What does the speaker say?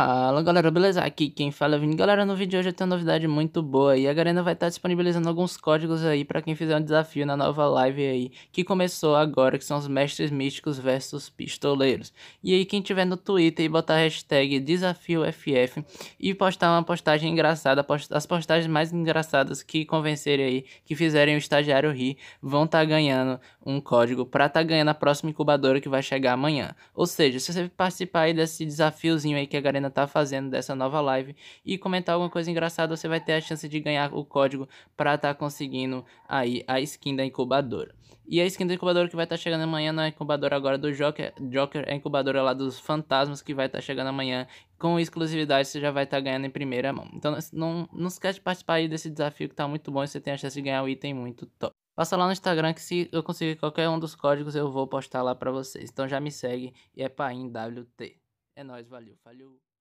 Fala galera, beleza? Aqui quem fala é o Vini. Galera, no vídeo de hoje eu tenho uma novidade muito boa e a Garena vai estar disponibilizando alguns códigos aí para quem fizer um desafio na nova live aí que começou agora, que são os Mestres Místicos versus Pistoleiros. E aí quem tiver no Twitter e botar a hashtag DesafioFF e postar uma postagem engraçada, post as postagens mais engraçadas que convencerem aí, que fizerem o estagiário rir, vão estar tá ganhando um código para estar tá ganhando a próxima incubadora que vai chegar amanhã. Ou seja, se você participar aí desse desafiozinho aí que a Garena tá fazendo dessa nova live e comentar alguma coisa engraçada, você vai ter a chance de ganhar o código para estar tá conseguindo aí a skin da incubadora. E a skin da incubadora que vai estar tá chegando amanhã não é incubadora agora do Joker, Joker é a incubadora lá dos fantasmas que vai estar tá chegando amanhã. Com exclusividade você já vai estar tá ganhando em primeira mão. Então assim, não, não esquece de participar aí desse desafio que tá muito bom e você tem a chance de ganhar o um item muito top. Passa lá no Instagram que se eu conseguir qualquer um dos códigos eu vou postar lá para vocês. Então já me segue e é wt É nóis, valeu, falhou.